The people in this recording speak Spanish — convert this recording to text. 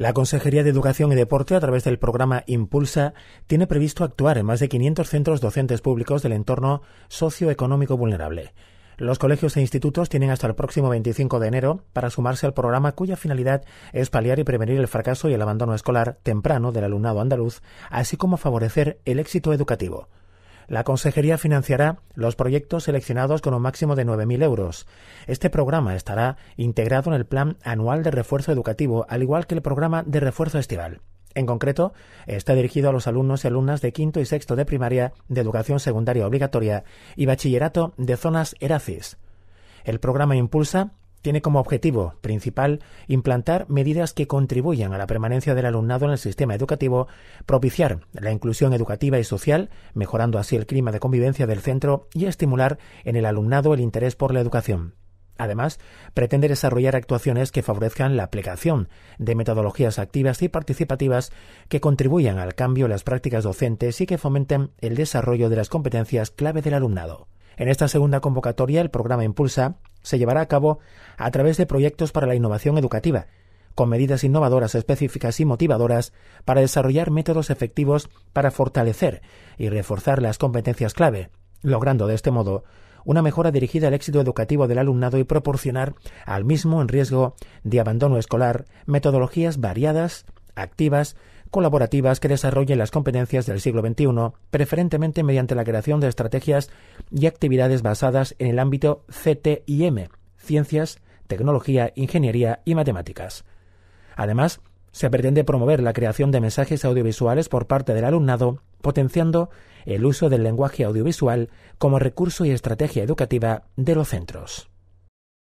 La Consejería de Educación y Deporte, a través del programa Impulsa, tiene previsto actuar en más de 500 centros docentes públicos del entorno socioeconómico vulnerable. Los colegios e institutos tienen hasta el próximo 25 de enero para sumarse al programa cuya finalidad es paliar y prevenir el fracaso y el abandono escolar temprano del alumnado andaluz, así como favorecer el éxito educativo. La Consejería financiará los proyectos seleccionados con un máximo de 9.000 euros. Este programa estará integrado en el Plan Anual de Refuerzo Educativo, al igual que el Programa de Refuerzo Estival. En concreto, está dirigido a los alumnos y alumnas de quinto y sexto de primaria, de educación secundaria obligatoria y bachillerato de zonas ERACIS. El programa impulsa tiene como objetivo principal implantar medidas que contribuyan a la permanencia del alumnado en el sistema educativo, propiciar la inclusión educativa y social, mejorando así el clima de convivencia del centro y estimular en el alumnado el interés por la educación. Además, pretende desarrollar actuaciones que favorezcan la aplicación de metodologías activas y participativas que contribuyan al cambio en las prácticas docentes y que fomenten el desarrollo de las competencias clave del alumnado. En esta segunda convocatoria, el programa impulsa se llevará a cabo a través de proyectos para la innovación educativa, con medidas innovadoras específicas y motivadoras para desarrollar métodos efectivos para fortalecer y reforzar las competencias clave, logrando de este modo una mejora dirigida al éxito educativo del alumnado y proporcionar al mismo en riesgo de abandono escolar metodologías variadas, activas, colaborativas que desarrollen las competencias del siglo XXI, preferentemente mediante la creación de estrategias y actividades basadas en el ámbito CTIM, Ciencias, Tecnología, Ingeniería y Matemáticas. Además, se pretende promover la creación de mensajes audiovisuales por parte del alumnado, potenciando el uso del lenguaje audiovisual como recurso y estrategia educativa de los centros.